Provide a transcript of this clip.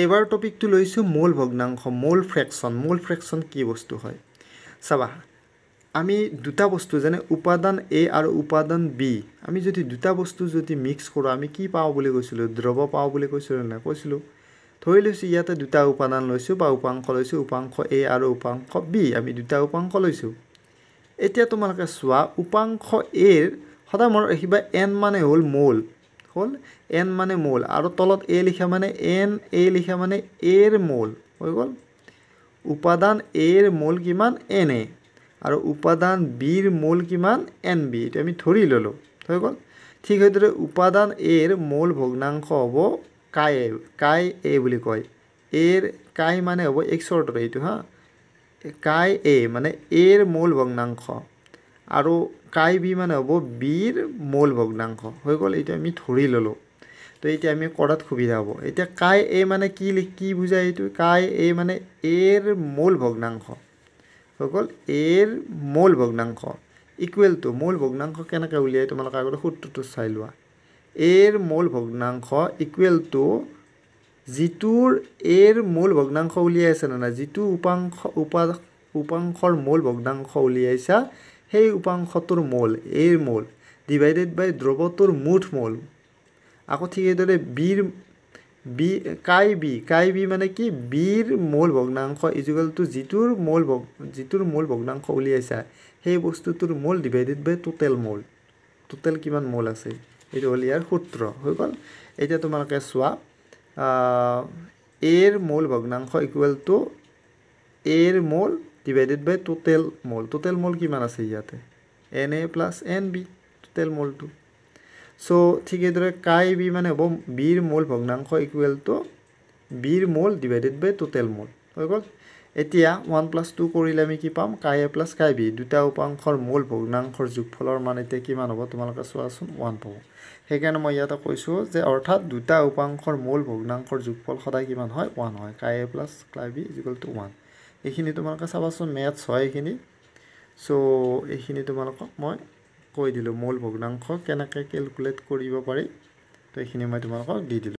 এইবাৰ টপিকটো লৈছোঁ মূল ভগ্নাংশ মূল ফ্ৰেকশ্যন মূল ফ্ৰেকশ্যন কি বস্তু হয় চাবা আমি দুটা বস্তু যেনে উপাদান এ আৰু উপাদান বি আমি যদি দুটা বস্তু যদি মিক্স কৰোঁ আমি কি পাওঁ বুলি কৈছিলোঁ দ্ৰৱ পাওঁ বুলি কৈছিলোঁ নে কৈছিলোঁ ধৰি লৈছোঁ ইয়াতে দুটা উপাদান লৈছোঁ বা উপাংশ লৈছোঁ উপাংশ এ আৰু উপাংশ বি আমি দুটা উপাংশ লৈছোঁ এতিয়া তোমালোকে চোৱা উপাংশ এৰ সদায় মনত ৰাখিবা এন মানে হ'ল মৌল হ'ল এন মানে মোল আৰু তলত এ লিখা মানে এন এ লিখা মানে এৰ মোল হৈ গ'ল উপাদান এৰ মোল কিমান এন এ আৰু উপাদান বিৰ মোল কিমান এন বি এইটো আমি ধৰি ল'লোঁ হৈ গ'ল ঠিক সেইদৰে উপাদান এৰ মোল ভগ্নাংশ হ'ব কাই এ কাই এ বুলি কয় এৰ কাই মানে হ'ব এক চৰ্টৰ এইটো হা কাই এ মানে এৰ মোল ভগ্নাংশ আৰু কাই বি মানে হ'ব বিৰ মূল ভগ্নাংশ হৈ গ'ল এইটো আমি ধৰি ল'লোঁ তো এতিয়া আমি কৰাত সুবিধা হ'ব এতিয়া কাই এ মানে কি কি বুজায় এইটো কাই এ মানে এৰ মূল ভগ্নাংশ হৈ গ'ল এৰ মূল ভগ্নাংশ ইকুৱেলটো মূল ভগ্নাংশ কেনেকৈ উলিয়াই তোমালোকে আগতে সূত্ৰটো চাই লোৱা এৰ মূল ভগ্নাংশ ইকুৱেল টু যিটোৰ এৰ মূল ভগ্নাংশ উলিয়াইছা নে নাই যিটো উপাংশ উপা উপাংশৰ মূল ভগ্নাংশ উলিয়াইছা সেই উপাংশটোৰ মোল এৰ মোল ডিভাইডেড বাই দ্ৰৱটোৰ মুঠ মোল আকৌ ঠিক সেইদৰে বিৰ বি কাই বি কাই বি মানে কি বিৰ মূল ভগ্নাংশ ইজুগেলটো যিটোৰ মূল ভগ যিটোৰ মূল ভগ্নাংশ উলিয়াইছা সেই বস্তুটোৰ মূল divided by total mole total কিমান মূল আছে এইটো হ'ল ইয়াৰ সূত্ৰ হৈ গ'ল এতিয়া তোমালোকে চোৱা এৰ মূল ভগ্নাংশ ইকুৱেল টু এৰ মূল divided by total mole total mole কিমান আছে ইয়াতে N A plus N B total মলটো চ' ঠিক এইদৰে কাই বি মানে হ'ব বিৰ মল ভগ্নাংশ ইকুৱেল টু বিৰ মল ডিভাইডেড বাই টোটেল মল হৈ গ'ল এতিয়া ওৱান প্লাছ টু কৰিলে আমি কি পাম কাই এ প্লাছ কাই বি দুটা উপাংশৰ মূল ভগ্নাংশৰ যোগফলৰ মান এতিয়া কিমান হ'ব তোমালোকে চোৱাচোন ওৱান পাব সেইকাৰণে মই ইয়াতে কৈছোঁ যে অৰ্থাৎ দুটা উপাংশৰ মূল ভগ্নাংশৰ যোগফল সদায় কিমান হয় ওৱান হয় chi A plus chi B is equal to one এইখিনি তোমালোকে চাবাচোন মেথছ হয় এইখিনি চ' এইখিনি তোমালোকক মই কৈ দিলোঁ মূল ভগ্নাংশ কেনেকৈ কেলকুলেট কৰিব পাৰি তো এইখিনি মই তোমালোকক দি দিলোঁ